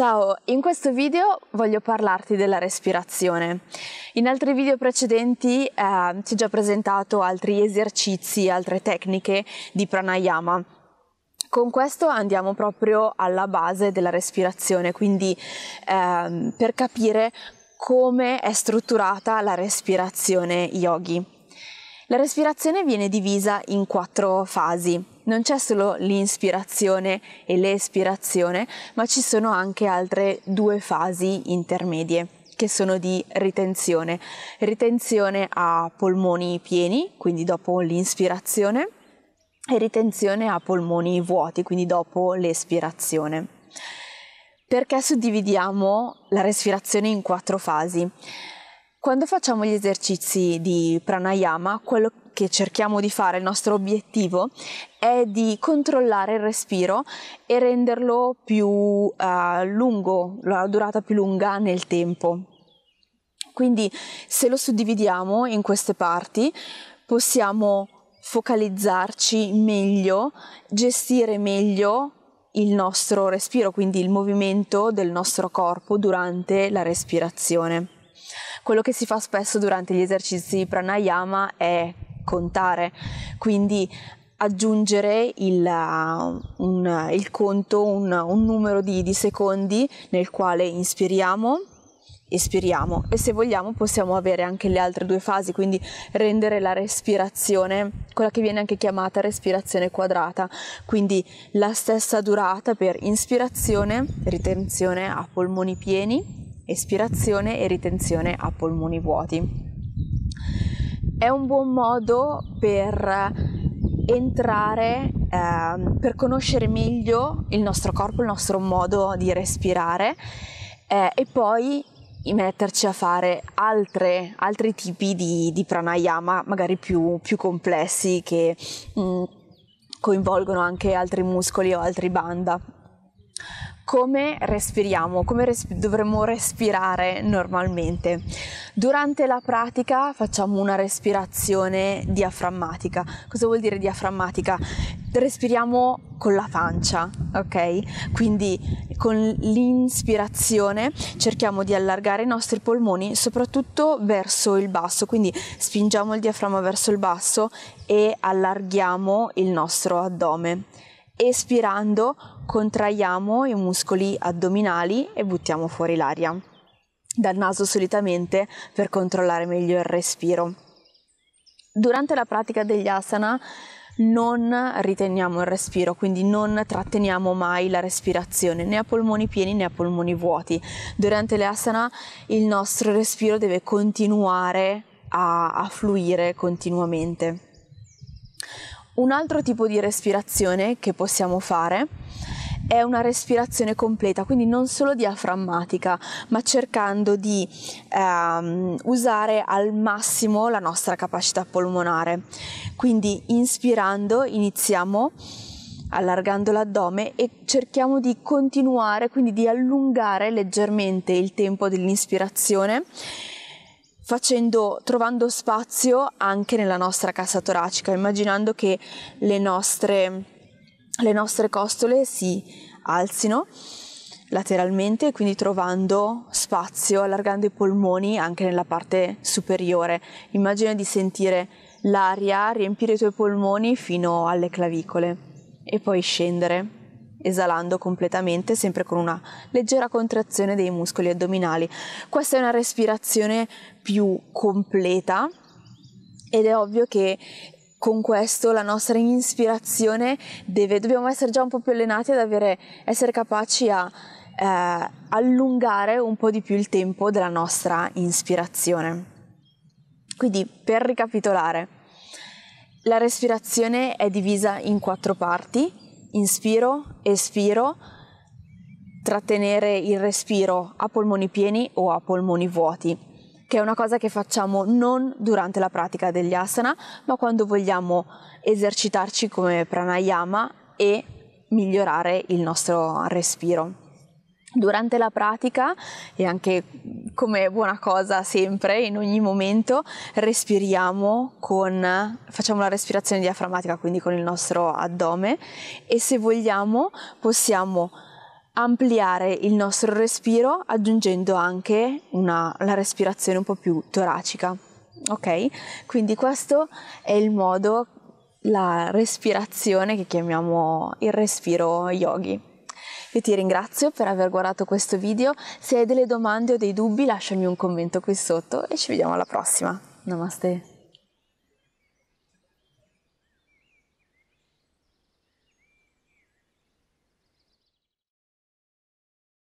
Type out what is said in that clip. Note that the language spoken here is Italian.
Ciao, in questo video voglio parlarti della respirazione. In altri video precedenti eh, ti ho già presentato altri esercizi, altre tecniche di pranayama. Con questo andiamo proprio alla base della respirazione, quindi eh, per capire come è strutturata la respirazione yogi. La respirazione viene divisa in quattro fasi. Non c'è solo l'inspirazione e l'espirazione, ma ci sono anche altre due fasi intermedie che sono di ritenzione. Ritenzione a polmoni pieni, quindi dopo l'inspirazione, e ritenzione a polmoni vuoti, quindi dopo l'espirazione. Perché suddividiamo la respirazione in quattro fasi? Quando facciamo gli esercizi di pranayama, quello che cerchiamo di fare, il nostro obiettivo, è di controllare il respiro e renderlo più uh, lungo, la durata più lunga nel tempo. Quindi se lo suddividiamo in queste parti, possiamo focalizzarci meglio, gestire meglio il nostro respiro, quindi il movimento del nostro corpo durante la respirazione quello che si fa spesso durante gli esercizi di pranayama è contare, quindi aggiungere il, uh, un, il conto, un, un numero di, di secondi nel quale inspiriamo, espiriamo e se vogliamo possiamo avere anche le altre due fasi, quindi rendere la respirazione, quella che viene anche chiamata respirazione quadrata, quindi la stessa durata per inspirazione, ritenzione a polmoni pieni, espirazione e ritenzione a polmoni vuoti. È un buon modo per entrare, eh, per conoscere meglio il nostro corpo, il nostro modo di respirare eh, e poi metterci a fare altre, altri tipi di, di pranayama, magari più, più complessi che mh, mm, coinvolgono anche altri muscoli o altri banda come respiriamo, come resp- dovremmo respirare normalmente. Durante la pratica facciamo una respirazione diaframmatica. Cosa vuol dire diaframmatica? Respiriamo con la pancia, ok? Quindi con l'inspirazione cerchiamo di allargare i nostri polmoni soprattutto verso il basso, quindi spingiamo il diaframma verso il basso e allarghiamo il nostro addome. Espirando contraiamo i muscoli addominali e buttiamo fuori l'aria. Dal naso solitamente per controllare meglio il respiro. Durante la pratica degli asana non riteniamo il respiro, quindi non tratteniamo mai la respirazione né a polmoni pieni né a polmoni vuoti. Durante le asana il nostro respiro deve continuare a, a fluire continuamente. Un altro tipo di respirazione che possiamo fare è una respirazione completa, quindi non solo diaframmatica, ma cercando di ehm, usare al massimo la nostra capacità polmonare. Quindi inspirando iniziamo allargando l'addome e cerchiamo di continuare, quindi di allungare leggermente il tempo dell'inspirazione facendo, trovando spazio anche nella nostra cassa toracica, immaginando che le nostre, le nostre costole si alzino lateralmente, quindi trovando spazio, allargando i polmoni anche nella parte superiore. Immagina di sentire l'aria riempire i tuoi polmoni fino alle clavicole e poi scendere esalando completamente, sempre con una leggera contrazione dei muscoli addominali. Questa è una respirazione più completa ed è ovvio che con questo la nostra ispirazione deve, dobbiamo essere già un po' più allenati ad avere, essere capaci a eh, allungare un po' di più il tempo della nostra ispirazione. Quindi, per ricapitolare, la respirazione è divisa in quattro parti inspiro, espiro, trattenere il respiro a polmoni pieni o a polmoni vuoti, che è una cosa che facciamo non durante la pratica degli asana, ma quando vogliamo esercitarci come pranayama e migliorare il nostro respiro. Durante la pratica e anche come buona cosa sempre, in ogni momento, respiriamo con, facciamo la respirazione diaframmatica, quindi con il nostro addome e se vogliamo possiamo ampliare il nostro respiro aggiungendo anche una, la respirazione un po' più toracica. Ok? Quindi questo è il modo, la respirazione che chiamiamo il respiro yogi. Io ti ringrazio per aver guardato questo video, se hai delle domande o dei dubbi lasciami un commento qui sotto e ci vediamo alla prossima. Namaste.